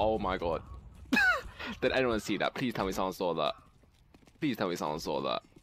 Oh my god. Did anyone see that? Please tell me someone saw that. Please tell me someone saw that.